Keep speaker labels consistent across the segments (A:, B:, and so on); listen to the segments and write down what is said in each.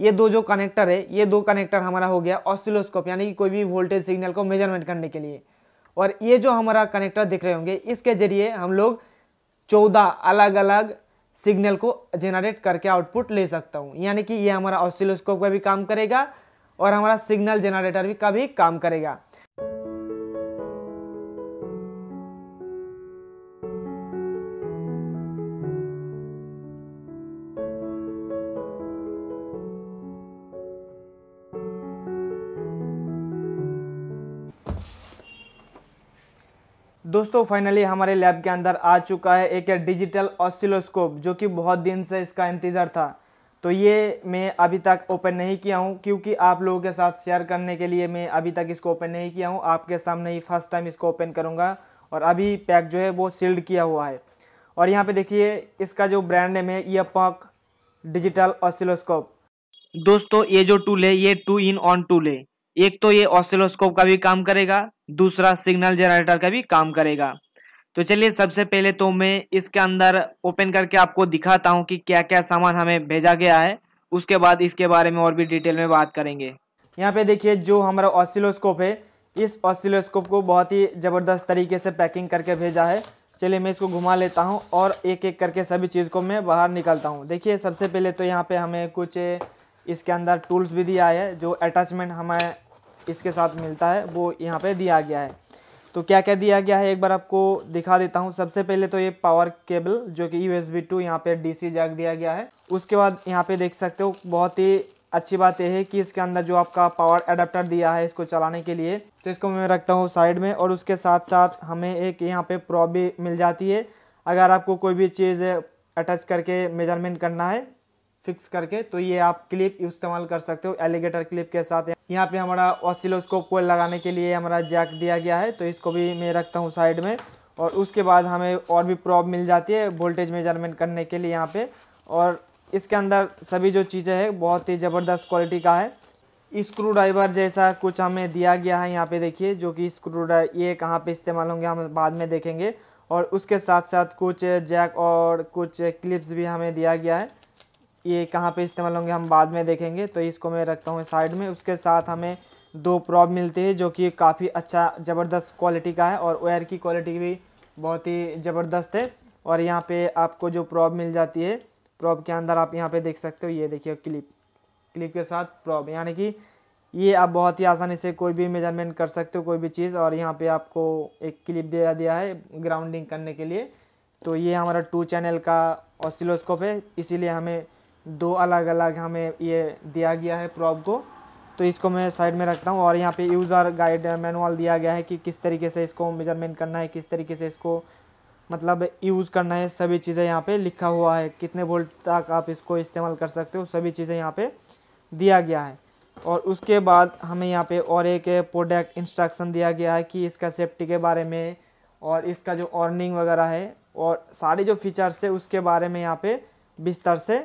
A: ये दो जो कनेक्टर है ये दो कनेक्टर हमारा हो गया ऑस्टिलोस्कोप यानी कि कोई भी वोल्टेज सिग्नल को मेजरमेंट करने के लिए और ये जो हमारा कनेक्टर दिख रहे होंगे इसके जरिए हम लोग चौदह अलग अलग सिग्नल को जेनरेट करके आउटपुट ले सकता हूँ यानी कि ये हमारा ऑसिलोस्कोप का भी काम करेगा और हमारा सिग्नल जेनरेटर भी का भी काम करेगा दोस्तों फाइनली हमारे लैब के अंदर आ चुका है एक डिजिटल ऑसिलोस्कोप जो कि बहुत दिन से इसका इंतज़ार था तो ये मैं अभी तक ओपन नहीं किया हूँ क्योंकि आप लोगों के साथ शेयर करने के लिए मैं अभी तक इसको ओपन नहीं किया हूँ आपके सामने ही फर्स्ट टाइम इसको ओपन करूँगा और अभी पैक जो है वो सील्ड किया हुआ है और यहाँ पे देखिए इसका जो ब्रांड नेम है ये पक डिजिटल ऑसिलोस्कोप दोस्तों ये जो टूल है ये टू इन ऑन टूल है एक तो ये ऑसिलोस्कोप का भी काम करेगा दूसरा सिग्नल जनरेटर का भी काम करेगा तो चलिए सबसे पहले तो मैं इसके अंदर ओपन करके आपको दिखाता हूँ कि क्या क्या सामान हमें भेजा गया है उसके बाद इसके बारे में और भी डिटेल में बात करेंगे यहाँ पे देखिए जो हमारा ऑसिलोस्कोप है इस ऑसिलोस्कोप को बहुत ही ज़बरदस्त तरीके से पैकिंग करके भेजा है चलिए मैं इसको घुमा लेता हूँ और एक एक करके सभी चीज़ को मैं बाहर निकलता हूँ देखिए सबसे पहले तो यहाँ पे हमें कुछ इसके अंदर टूल्स भी दिया है जो अटैचमेंट हमें इसके साथ मिलता है वो यहाँ पे दिया गया है तो क्या क्या दिया गया है एक बार आपको दिखा देता हूँ सबसे पहले तो ये पावर केबल जो कि यू एस बी टू यहाँ पर डी सी जैक दिया गया है उसके बाद यहाँ पे देख सकते हो बहुत ही अच्छी बात यह है कि इसके अंदर जो आपका पावर एडाप्टर दिया है इसको चलाने के लिए तो इसको मैं रखता हूँ साइड में और उसके साथ साथ हमें एक यहाँ पे प्रॉप भी मिल जाती है अगर आपको कोई भी चीज़ अटैच करके मेजरमेंट करना है फिक्स करके तो ये आप क्लिप इस्तेमाल कर सकते हो एलिगेटर क्लिप के साथ यहाँ पे हमारा ऑसिलोस्कोप को लगाने के लिए हमारा जैक दिया गया है तो इसको भी मैं रखता हूँ साइड में और उसके बाद हमें और भी प्रॉब मिल जाती है वोल्टेज मेजरमेंट करने के लिए यहाँ पे और इसके अंदर सभी जो चीज़ें हैं बहुत ही ज़बरदस्त क्वालिटी का है स्क्रू ड्राइवर जैसा कुछ हमें दिया गया है यहाँ पर देखिए जो कि स्क्रू ड्राइवर ये कहाँ पर इस्तेमाल होंगे हम बाद में देखेंगे और उसके साथ साथ कुछ जैक और कुछ क्लिप्स भी हमें दिया गया है ये कहाँ पे इस्तेमाल होंगे हम बाद में देखेंगे तो इसको मैं रखता हूँ साइड में उसके साथ हमें दो प्रॉब मिलती है जो कि काफ़ी अच्छा ज़बरदस्त क्वालिटी का है और वायर की क्वालिटी भी बहुत ही ज़बरदस्त है और यहाँ पे आपको जो प्रॉब मिल जाती है प्रॉब के अंदर आप यहाँ पे देख सकते हो ये देखिए क्लिप क्लिप के साथ प्रॉब यानी कि ये आप बहुत ही आसानी से कोई भी मेजरमेंट कर सकते हो कोई भी चीज़ और यहाँ पर आपको एक क्लिप दिया दिया है ग्राउंडिंग करने के लिए तो ये हमारा टू चैनल का ऑसिलोस्कोप है इसीलिए हमें दो अलग अलग हमें ये दिया गया है प्रॉप को तो इसको मैं साइड में रखता हूँ और यहाँ पे यूज़र गाइड मैनुअल दिया गया है कि किस तरीके से इसको मेजरमेंट करना है किस तरीके से इसको मतलब यूज़ करना है सभी चीज़ें यहाँ पे लिखा हुआ है कितने वोल्ट तक आप इसको इस्तेमाल कर सकते हो सभी चीज़ें यहाँ पे दिया गया है और उसके बाद हमें यहाँ पे और एक प्रोडक्ट इंस्ट्रक्शन दिया गया है कि इसका सेफ्टी के बारे में और इसका जो ऑर्निंग वगैरह है और सारे जो फीचर्स है उसके बारे में यहाँ पर बिस्तर से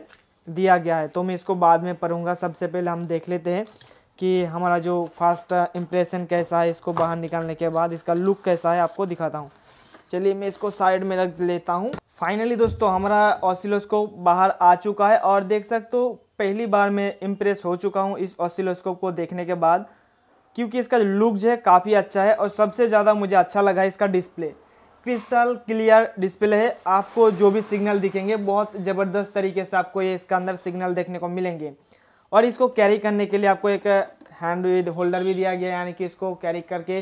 A: दिया गया है तो मैं इसको बाद में पढ़ूँगा सबसे पहले हम देख लेते हैं कि हमारा जो फास्ट इम्प्रेशन कैसा है इसको बाहर निकालने के बाद इसका लुक कैसा है आपको दिखाता हूँ चलिए मैं इसको साइड में रख लेता हूँ फाइनली दोस्तों हमारा ऑसिलोस्कोप बाहर आ चुका है और देख सकते हो पहली बार मैं इम्प्रेस हो चुका हूँ इस ऑसिलोस्कोप को देखने के बाद क्योंकि इसका लुक जो है काफ़ी अच्छा है और सबसे ज़्यादा मुझे अच्छा लगा इसका डिस्प्ले क्रिस्टल क्लियर डिस्प्ले है आपको जो भी सिग्नल दिखेंगे बहुत ज़बरदस्त तरीके से आपको ये इसका अंदर सिग्नल देखने को मिलेंगे और इसको कैरी करने के लिए आपको एक हैंड विद होल्डर भी दिया गया यानी कि इसको कैरी करके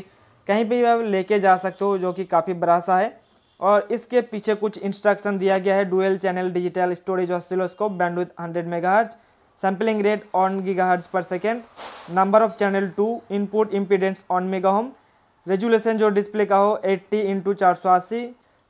A: कहीं भी आप लेके जा सकते हो जो कि काफ़ी बड़ा सा है और इसके पीछे कुछ इंस्ट्रक्शन दिया गया है dual channel digital storage band bandwidth hundred megahertz sampling rate on gigahertz पर second number of channel two input impedance on megohm resolution जो डिस्प्ले का हो 80 इंटू चार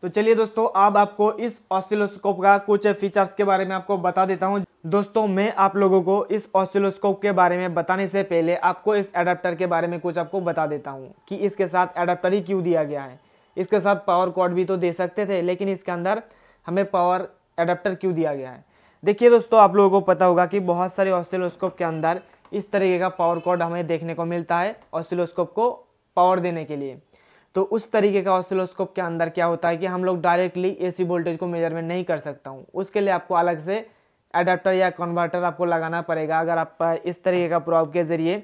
A: तो चलिए दोस्तों अब आपको इस ऑसिलोस्कोप का कुछ फीचर्स के बारे में आपको बता देता हूँ दोस्तों मैं आप लोगों को इस ऑसिलोस्कोप के बारे में बताने से पहले आपको इस एडाप्टर के बारे में कुछ आपको बता देता हूँ कि इसके साथ एडाप्टर ही क्यों दिया गया है इसके साथ पावर कॉड भी तो दे सकते थे लेकिन इसके अंदर हमें पावर एडाप्टर क्यों दिया गया है देखिए दोस्तों आप लोगों को पता होगा कि बहुत सारे ऑसिलोस्कोप के अंदर इस तरीके का पावर कॉड हमें देखने को मिलता है ऑसिलोस्कोप को पावर देने के लिए तो उस तरीके का ऑसिलोस्कोप के अंदर क्या होता है कि हम लोग डायरेक्टली एसी वोल्टेज को मेजरमेंट नहीं कर सकता हूँ उसके लिए आपको अलग से एडाप्टर या कन्वर्टर आपको लगाना पड़ेगा अगर आप इस तरीके का प्रॉब के ज़रिए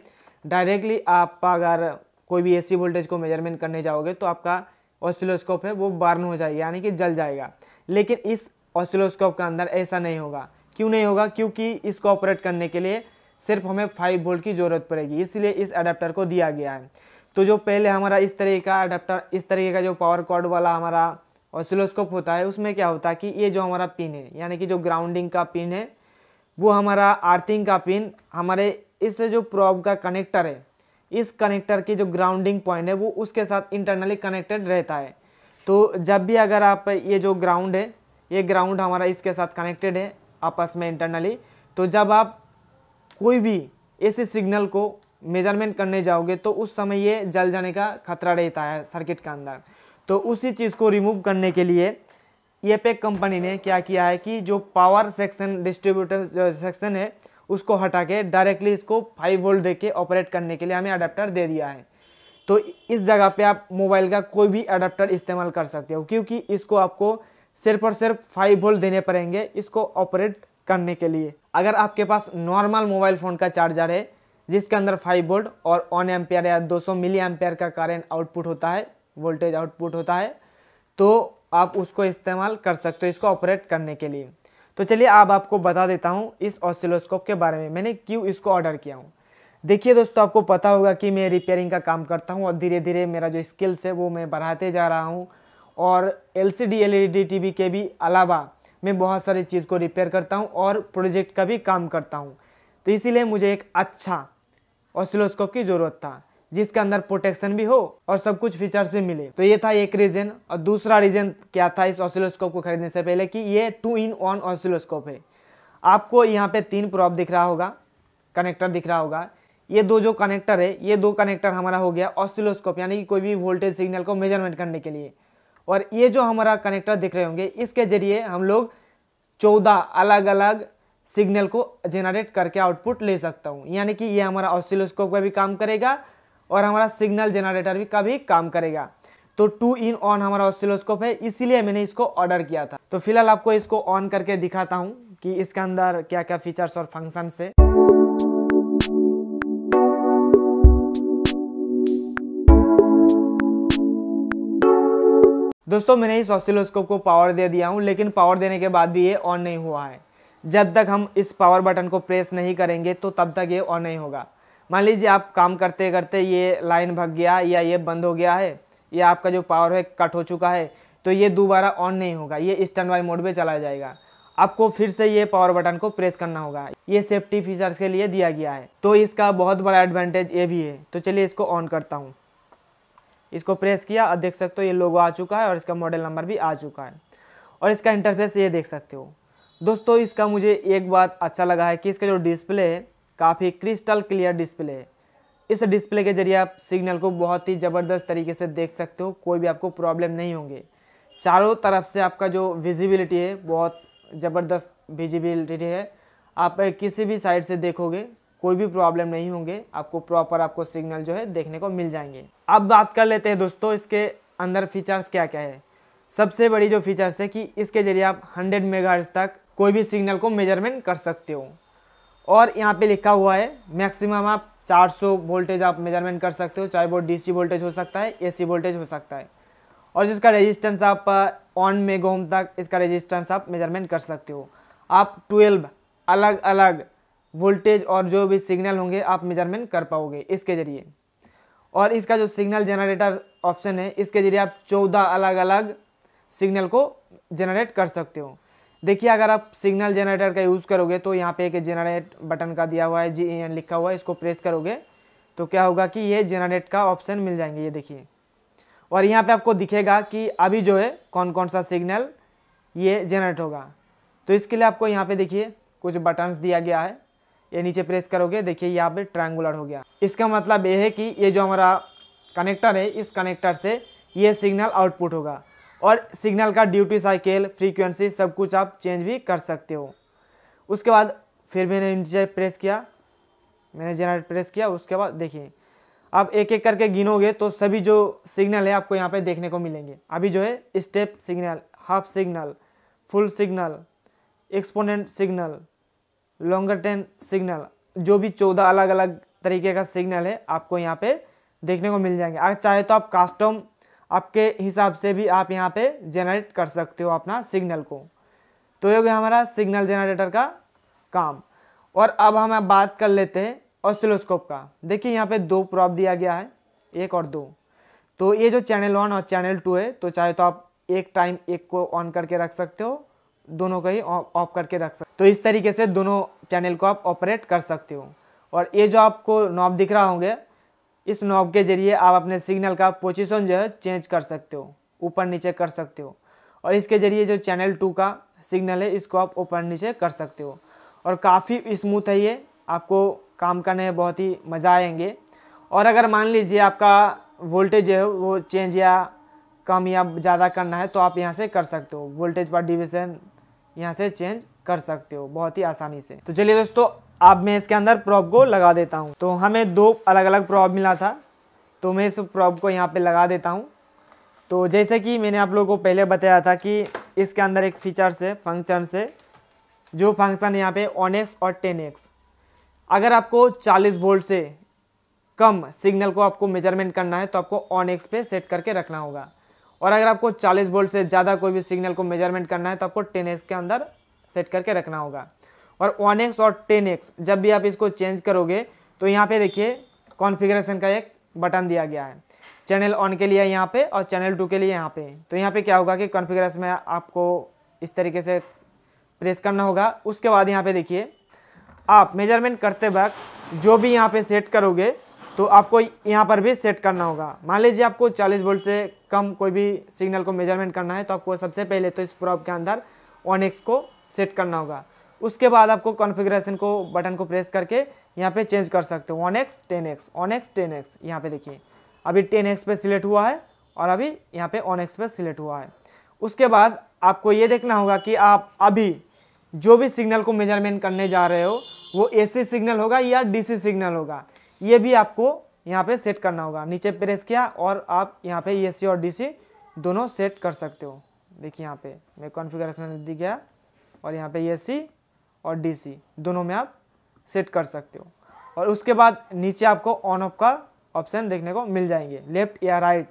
A: डायरेक्टली आप अगर कोई भी एसी वोल्टेज को मेजरमेंट करने जाओगे तो आपका ऑसिलोस्कोप है वो बर्न हो जाएगा यानी कि जल जाएगा लेकिन इस ऑसिलोस्कोप के अंदर ऐसा नहीं होगा क्यों नहीं होगा क्योंकि इसको ऑपरेट करने के लिए सिर्फ हमें फाइव वोल्ट की ज़रूरत पड़ेगी इसलिए इस अडेप्टर को दिया गया है तो जो पहले हमारा इस तरीके का अडाप्टर इस तरीके का जो पावर कॉर्ड वाला हमारा ऑसिलोस्कोप होता है उसमें क्या होता है कि ये जो हमारा पिन है यानी कि जो ग्राउंडिंग का पिन है वो हमारा आर्थिंग का पिन हमारे इस जो प्रॉब का कनेक्टर है इस कनेक्टर की जो ग्राउंडिंग पॉइंट है वो उसके साथ इंटरनली कनेक्टेड रहता है तो जब भी अगर आप ये जो ग्राउंड है ये ग्राउंड हमारा इसके साथ कनेक्टेड है आपस में इंटरनली तो जब आप कोई भी ऐसे सिग्नल को मेजरमेंट करने जाओगे तो उस समय ये जल जाने का खतरा रहता है सर्किट के अंदर तो उसी चीज़ को रिमूव करने के लिए एपेक कंपनी ने क्या किया है कि जो पावर सेक्शन डिस्ट्रीब्यूटर सेक्शन है उसको हटा के डायरेक्टली इसको 5 वोल्ट दे के ऑपरेट करने के लिए हमें अडाप्टर दे दिया है तो इस जगह पे आप मोबाइल का कोई भी अडाप्टर इस्तेमाल कर सकते हो क्योंकि इसको आपको सिर्फ और सिर्फ 5 वोल्ट देने पड़ेंगे इसको ऑपरेट करने के लिए अगर आपके पास नॉर्मल मोबाइल फ़ोन का चार्जर है जिसके अंदर 5 वोल्ट और ऑन एम्पेयर या 200 सौ मिली एम्पेयर का करेंट आउटपुट होता है वोल्टेज आउटपुट होता है तो आप उसको इस्तेमाल कर सकते हो इसको ऑपरेट करने के लिए तो चलिए अब आप आपको बता देता हूँ इस ऑसिलोस्कोप के बारे में मैंने क्यों इसको ऑर्डर किया हूँ देखिए दोस्तों आपको पता होगा कि मैं रिपेयरिंग का काम करता हूँ और धीरे धीरे मेरा जो स्किल्स है वो मैं बढ़ाते जा रहा हूँ और L C D L E D T V के भी अलावा मैं बहुत सारी चीज़ को रिपेयर करता हूँ और प्रोजेक्ट का भी काम करता हूँ तो इसीलिए मुझे एक अच्छा ऑसिलोस्कोप की जरूरत था जिसके अंदर प्रोटेक्शन भी हो और सब कुछ फीचर्स भी मिले तो ये था एक रीजन और दूसरा रीजन क्या था इस ऑसिलोस्कोप को खरीदने से पहले कि ये टू इन वन ऑसिलोस्कोप है आपको यहाँ पे तीन प्रॉप दिख रहा होगा कनेक्टर दिख रहा होगा ये दो जो कनेक्टर है ये दो कनेक्टर हमारा हो गया ऑसिलोस्कोप यानी कि कोई भी वोल्टेज सिग्नल को मेजरमेंट करने के लिए और ये जो हमारा कनेक्टर दिख रहे होंगे इसके जरिए हम लोग चौदह अलग अलग सिग्नल को जेनरेट करके आउटपुट ले सकता हूँ यानी कि ये हमारा ऑसिलोस्कोप का भी काम करेगा और हमारा सिग्नल जेनरेटर भी का भी काम करेगा तो टू इन ऑन हमारा ऑसिलोस्कोप है इसीलिए मैंने इसको ऑर्डर किया था तो फिलहाल आपको इसको ऑन करके दिखाता हूँ कि इसके अंदर क्या क्या फीचर्स और फंक्शन है दोस्तों मैंने इस ऑसिलोस्कोप को पावर दे दिया हूँ लेकिन पावर देने के बाद भी ये ऑन नहीं हुआ है जब तक हम इस पावर बटन को प्रेस नहीं करेंगे तो तब तक ये ऑन नहीं होगा मान लीजिए आप काम करते करते ये लाइन भग गया या ये बंद हो गया है या आपका जो पावर है कट हो चुका है तो ये दोबारा ऑन नहीं होगा ये स्टैंड बाई मोड पर चला जाएगा आपको फिर से ये पावर बटन को प्रेस करना होगा ये सेफ्टी फीचर्स के लिए दिया गया है तो इसका बहुत बड़ा एडवांटेज ये भी है तो चलिए इसको ऑन करता हूँ इसको प्रेस किया और देख सकते हो ये लोगो आ चुका है और इसका मॉडल नंबर भी आ चुका है और इसका इंटरफेस ये देख सकते हो दोस्तों इसका मुझे एक बात अच्छा लगा है कि इसका जो डिस्प्ले है काफ़ी क्रिस्टल क्लियर डिस्प्ले है इस डिस्प्ले के जरिए आप सिग्नल को बहुत ही ज़बरदस्त तरीके से देख सकते हो कोई भी आपको प्रॉब्लम नहीं होंगे चारों तरफ से आपका जो विजिबिलिटी है बहुत ज़बरदस्त विजिबिलिटी है आप किसी भी साइड से देखोगे कोई भी प्रॉब्लम नहीं होंगे आपको प्रॉपर आपको सिग्नल जो है देखने को मिल जाएंगे अब बात कर लेते हैं दोस्तों इसके अंदर फीचर्स क्या क्या है सबसे बड़ी जो फीचर्स है कि इसके ज़रिए आप 100 मेगाहर्ट्ज तक कोई भी सिग्नल को मेजरमेंट कर सकते हो और यहाँ पे लिखा हुआ है मैक्सिमम आप 400 वोल्टेज आप मेजरमेंट कर सकते हो चाहे वो डीसी वोल्टेज हो सकता है एसी वोल्टेज हो सकता है और जिसका रेजिस्टेंस आप ऑन uh, मेगोम तक इसका रेजिस्टेंस आप मेजरमेंट कर सकते हो आप ट्वेल्व अलग अलग वोल्टेज और जो भी सिग्नल होंगे आप मेजरमेंट कर पाओगे इसके ज़रिए और इसका जो सिग्नल जनरेटर ऑप्शन है इसके ज़रिए आप चौदह अलग अलग सिग्नल को जनरेट कर सकते हो देखिए अगर आप सिग्नल जनरेटर का यूज़ करोगे तो यहाँ पे एक जनरेट बटन का दिया हुआ है जी एन लिखा हुआ है इसको प्रेस करोगे तो क्या होगा कि ये जनरेट का ऑप्शन मिल जाएंगे ये देखिए और यहाँ पे आपको दिखेगा कि अभी जो है कौन कौन सा सिग्नल ये जनरेट होगा तो इसके लिए आपको यहाँ पे देखिए कुछ बटन्स दिया गया है ये नीचे प्रेस करोगे देखिए यहाँ पे ट्रायंगुलर हो गया इसका मतलब ये है कि ये जो हमारा कनेक्टर है इस कनेक्टर से ये सिग्नल आउटपुट होगा और सिग्नल का ड्यूटी साइकिल फ्रीक्वेंसी सब कुछ आप चेंज भी कर सकते हो उसके बाद फिर मैंने इंटीजर प्रेस किया मैंने जनरेट प्रेस किया उसके बाद देखिए आप एक एक करके गिनोगे तो सभी जो सिग्नल है आपको यहाँ पे देखने को मिलेंगे अभी जो है step signal half signal full signal exponent signal longer ten signal जो भी चौदह अलग अलग तरीके का सिग्नल है आपको यहाँ पे देखने को मिल जाएंगे अगर चाहे तो आप कास्टम आपके हिसाब से भी आप यहाँ पे जनरेट कर सकते हो अपना सिग्नल को तो ये हो गया हमारा सिग्नल जनरेटर का काम और अब हम बात कर लेते हैं ऑसिलोस्कोप का देखिए यहाँ पे दो प्रॉप दिया गया है एक और दो तो ये जो चैनल वन और चैनल टू है तो चाहे तो आप एक टाइम एक को ऑन करके रख सकते हो दोनों को ही ऑफ करके रख सकते हो तो इस तरीके से दोनों चैनल को आप ऑपरेट कर सकते हो और ये जो आपको नॉब दिख रहा होंगे इस नॉब के जरिए आप अपने सिग्नल का पोजिशन जो है चेंज कर सकते हो ऊपर नीचे कर सकते हो और इसके ज़रिए जो चैनल टू का सिग्नल है इसको आप ऊपर नीचे कर सकते हो और काफ़ी स्मूथ है ये आपको काम करने में बहुत ही मज़ा आएंगे और अगर मान लीजिए आपका वोल्टेज जो है वो चेंज या कम या ज़्यादा करना है तो आप यहाँ से कर सकते हो वोल्टेज पर डिविज़न यहाँ से चेंज कर सकते हो बहुत ही आसानी से तो चलिए दोस्तों अब मैं इसके अंदर प्रॉप को लगा देता हूँ तो हमें दो अलग अलग प्रॉप मिला था तो मैं इस प्रॉप को यहाँ पे लगा देता हूँ तो जैसे कि मैंने आप लोगों को पहले बताया था कि इसके अंदर एक फीचर से फंक्शन से जो फंक्शन यहाँ पे ऑन एक्स और टेन एक्स अगर आपको चालीस वोल्ट से कम सिग्नल को आपको मेजरमेंट करना है तो आपको ऑन एक्स पे सेट करके रखना होगा और अगर आपको 40 वोल्ट से ज़्यादा कोई भी सिग्नल को मेजरमेंट करना है तो आपको टेन एक्स के अंदर सेट करके रखना होगा और वन एक्स और टेन एक्स जब भी आप इसको चेंज करोगे तो यहाँ पे देखिए कॉन्फ़िगरेशन का एक बटन दिया गया है चैनल ऑन के लिए यहाँ पे और चैनल टू के लिए यहाँ पे तो यहाँ पे क्या होगा कि कॉन्फ़िगरेशन में आपको इस तरीके से प्रेस करना होगा उसके बाद यहाँ पे देखिए आप मेजरमेंट करते वक्त जो भी यहाँ पर सेट करोगे तो आपको यहाँ पर भी सेट करना होगा मान लीजिए आपको 40 वोल्ट से कम कोई भी सिग्नल को मेजरमेंट करना है तो आपको सबसे पहले तो इस प्रॉब के अंदर ऑन एक्स को सेट करना होगा उसके बाद आपको कॉन्फ़िगरेशन को बटन को प्रेस करके यहाँ पे चेंज कर सकते हो one X ten X one X ten X यहाँ पर देखिए अभी टेन एक्स पे सिलेक्ट हुआ है और अभी यहाँ पे वन एक्स पे सिलेक्ट हुआ है उसके बाद आपको ये देखना होगा कि आप अभी जो भी सिग्नल को मेजरमेंट करने जा रहे हो वो सी सिग्नल होगा या सी सिग्नल होगा ये भी आपको यहाँ पे सेट करना होगा नीचे प्रेस किया और आप यहाँ पे सी e और सी दोनों सेट कर सकते हो देखिए यहाँ पे मैं कॉन्फ़िगरेशन में दी गया और यहाँ पे सी e और डी दोनों में आप सेट कर सकते हो और उसके बाद नीचे आपको ऑन ऑफ का ऑप्शन देखने को मिल जाएंगे लेफ्ट या राइट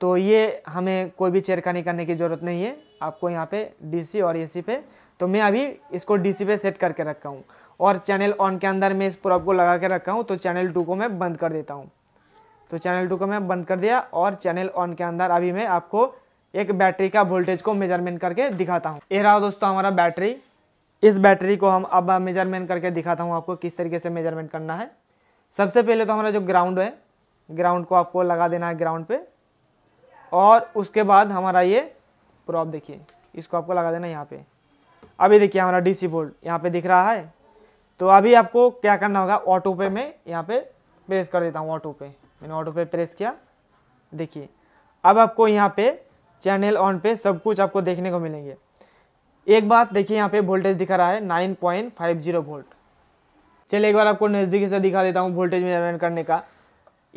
A: तो ये हमें कोई भी चेरखानी करने की ज़रूरत नहीं है आपको यहाँ पे डीसी और एसी पे तो मैं अभी इसको डीसी पे सेट करके रखा हूँ और चैनल ऑन के अंदर मैं इस प्रॉप को लगा के रखा हूँ तो चैनल टू को मैं बंद कर देता हूँ तो चैनल टू को मैं बंद कर दिया और चैनल ऑन के अंदर अभी मैं आपको एक बैटरी का वोल्टेज को मेजरमेंट करके दिखाता हूँ ये रहा दोस्तों हमारा बैटरी इस बैटरी को हम अब मेजरमेंट करके दिखाता हूँ आपको किस तरीके से मेजरमेंट करना है सबसे पहले तो हमारा जो ग्राउंड है ग्राउंड को आपको लगा देना है ग्राउंड पे और उसके बाद हमारा ये प्रॉप देखिए इसको आपको लगा देना है यहाँ पर अभी देखिए हमारा डी सी बोल्ट यहाँ पर दिख रहा है तो अभी आपको क्या करना होगा ऑटो पे में यहाँ पर प्रेस कर देता हूँ ऑटो पे मैंने ऑटो पे प्रेस किया देखिए अब आपको यहाँ पे चैनल ऑन पे सब कुछ आपको देखने को मिलेंगे एक बात देखिए यहाँ पे वोल्टेज दिखा रहा है nine point five zero volt चलिए एक बार आपको नज़दीकी से दिखा देता हूँ वोल्टेज मेजरमेंट करने का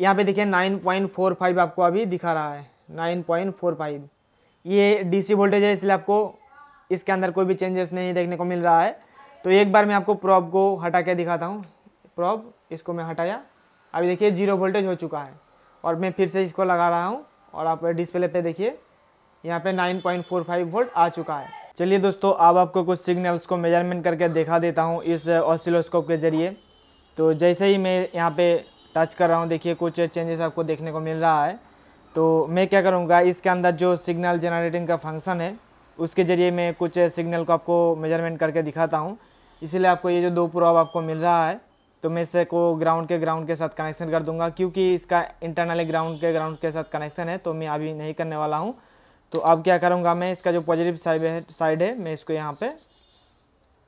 A: यहाँ पे देखिए नाइन पॉइंट फोर फाइव आपको अभी दिखा रहा है नाइन पॉइंट फोर फाइव ये डीसी वोल्टेज है इसलिए आपको इसके अंदर कोई भी चेंजेस नहीं देखने को मिल रहा है तो एक बार मैं आपको प्रॉब को हटा के दिखाता हूँ प्रॉब इसको मैं हटाया अभी देखिए जीरो वोल्टेज हो चुका है और मैं फिर से इसको लगा रहा हूँ और आप डिस्प्ले पे देखिए यहाँ पे 9.45 वोल्ट आ चुका है चलिए दोस्तों अब आपको कुछ सिग्नल्स को मेजरमेंट करके दिखा देता हूँ इस ऑसिलोस्कोप के ज़रिए तो जैसे ही मैं यहाँ पे टच कर रहा हूँ देखिए कुछ चेंजेस आपको देखने को मिल रहा है तो मैं क्या करूँगा इसके अंदर जो सिग्नल जनरेटिंग का फंक्शन है उसके ज़रिए मैं कुछ सिग्नल को आपको मेजरमेंट करके दिखाता हूँ इसीलिए आपको ये जो दो प्रोब आपको मिल रहा है तो मैं इसे को ग्राउंड के ग्राउंड के साथ कनेक्शन कर दूंगा क्योंकि इसका इंटरनली ग्राउंड के ग्राउंड के साथ कनेक्शन है तो मैं अभी नहीं करने वाला हूँ तो अब क्या करूँगा मैं इसका जो पॉजिटिव साइड है साइड है मैं इसको यहाँ पे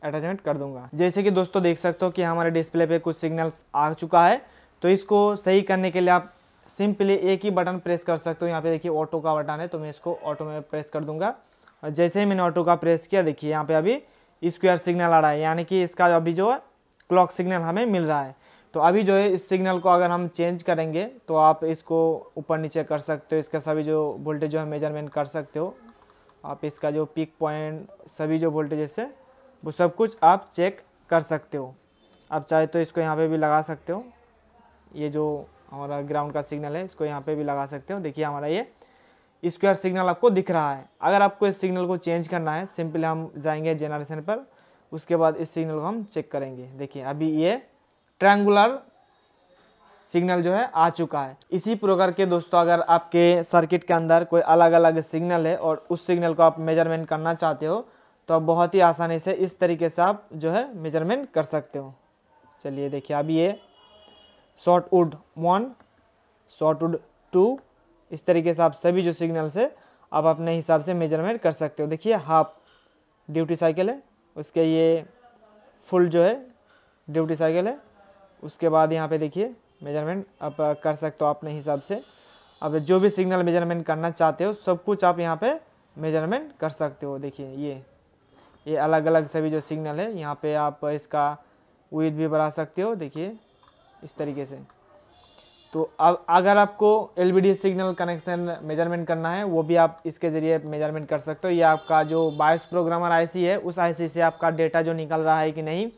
A: अटैचमेंट कर दूंगा जैसे कि दोस्तों देख सकते हो कि हमारे डिस्प्ले पे कुछ सिग्नल्स आ चुका है तो इसको सही करने के लिए आप सिंपली एक ही बटन प्रेस कर सकते हो यहाँ पे देखिए ऑटो का बटन है तो मैं इसको ऑटो में प्रेस कर दूंगा और जैसे ही मैंने ऑटो का प्रेस किया देखिए यहाँ पे अभी स्क्वायर सिग्नल आ रहा है यानी कि इसका अभी जो है क्लॉक सिग्नल हमें मिल रहा है तो अभी जो है इस सिग्नल को अगर हम चेंज करेंगे तो आप इसको ऊपर नीचे कर सकते हो इसका सभी जो वोल्टेज जो है मेजरमेंट कर सकते हो आप इसका जो पिक पॉइंट सभी जो वोल्टेजेस है वो सब कुछ आप चेक कर सकते हो आप चाहे तो इसको यहाँ पे भी लगा सकते हो ये जो हमारा ग्राउंड का सिग्नल है इसको यहाँ पे भी लगा सकते हो देखिए हमारा ये स्क्वायर सिग्नल आपको दिख रहा है अगर आपको इस सिग्नल को चेंज करना है सिंपली हम जाएंगे जनरेशन पर उसके बाद इस सिग्नल को हम चेक करेंगे देखिए अभी ये ट्रायंगुलर सिग्नल जो है आ चुका है इसी प्रकार के दोस्तों अगर आपके सर्किट के अंदर कोई अलग अलग सिग्नल है और उस सिग्नल को आप मेजरमेंट करना चाहते हो तो आप बहुत ही आसानी से इस तरीके से आप जो है मेजरमेंट कर सकते हो चलिए देखिए अभी ये short wood one short wood two इस तरीके से आप सभी जो सिग्नल से आप अपने हिसाब से मेजरमेंट कर सकते हो देखिए हाफ ड्यूटी साइकिल है उसके ये फुल जो है ड्यूटी साइकिल है उसके बाद यहाँ पे देखिए मेजरमेंट आप कर सकते हो अपने हिसाब से अब जो भी सिग्नल मेजरमेंट करना चाहते हो सब कुछ आप यहाँ पे मेजरमेंट कर सकते हो देखिए ये ये अलग अलग सभी जो सिग्नल है यहाँ पे आप इसका वेट भी बढ़ा सकते हो देखिए इस तरीके से तो अब अगर आपको एल सिग्नल कनेक्शन मेजरमेंट करना है वो भी आप इसके ज़रिए मेजरमेंट कर सकते हो ये आपका जो बायस प्रोग्रामर आईसी है उस आईसी से आपका डेटा जो निकल रहा है कि नहीं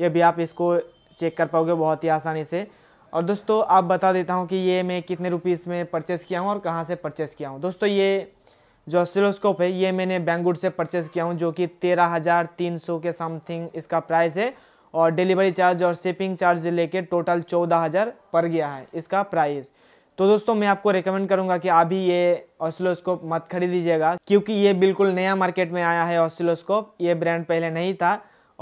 A: ये भी आप इसको चेक कर पाओगे बहुत ही आसानी से और दोस्तों आप बता देता हूँ कि ये मैं कितने रुपीज़ में परचेस किया हूँ और कहाँ से परचेस किया हूँ दोस्तों ये जो ऑसिलोस्कोप है ये मैंने बैंगुड से परचेस किया हूँ जो कि तेरह हज़ार तीन सौ के समथिंग इसका प्राइस है और डिलीवरी चार्ज और शिपिंग चार्ज लेके टोटल चौदह हज़ार पड़ गया है इसका प्राइस तो दोस्तों मैं आपको रिकमेंड करूँगा कि अभी ये ऑसिलोस्कोप मत खरीदीजिएगा क्योंकि ये बिल्कुल नया मार्केट में आया है ऑसिलोस्कोप ये ब्रांड पहले नहीं था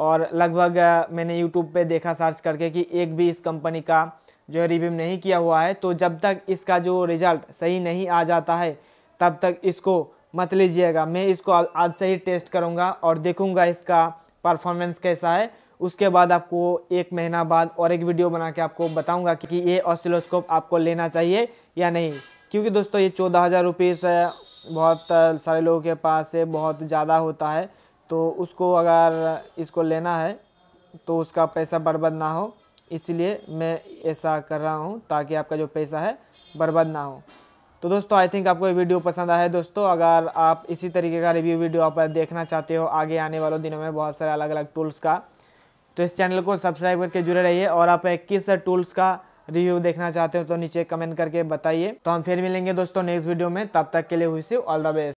A: और लगभग मैंने यूट्यूब पे देखा सर्च करके कि एक भी इस कंपनी का जो है रिव्यू नहीं किया हुआ है तो जब तक इसका जो रिज़ल्ट सही नहीं आ जाता है तब तक इसको मत लीजिएगा मैं इसको आज से ही टेस्ट करूँगा और देखूँगा इसका परफॉर्मेंस कैसा है उसके बाद आपको एक महीना बाद और एक वीडियो बना के आपको बताऊँगा कि ये ऑसिलोस्कोप आपको लेना चाहिए या नहीं क्योंकि दोस्तों ये चौदह हज़ार रुपीज़ बहुत सारे लोगों के पास से बहुत ज़्यादा होता है तो उसको अगर इसको लेना है तो उसका पैसा बर्बाद ना हो इसलिए मैं ऐसा कर रहा हूँ ताकि आपका जो पैसा है बर्बाद ना हो तो दोस्तों आई थिंक आपको ये वीडियो पसंद आया है दोस्तों अगर आप इसी तरीके का रिव्यू वीडियो आप देखना चाहते हो आगे आने वालों दिनों में बहुत सारे अलग अलग टूल्स का तो इस चैनल को सब्सक्राइब करके जुड़े रहिए और आप किस टूल्स का रिव्यू देखना चाहते हो तो नीचे कमेंट करके बताइए तो हम फिर मिलेंगे दोस्तों नेक्स्ट वीडियो में तब तक के लिए हुई से ऑल द बेस्ट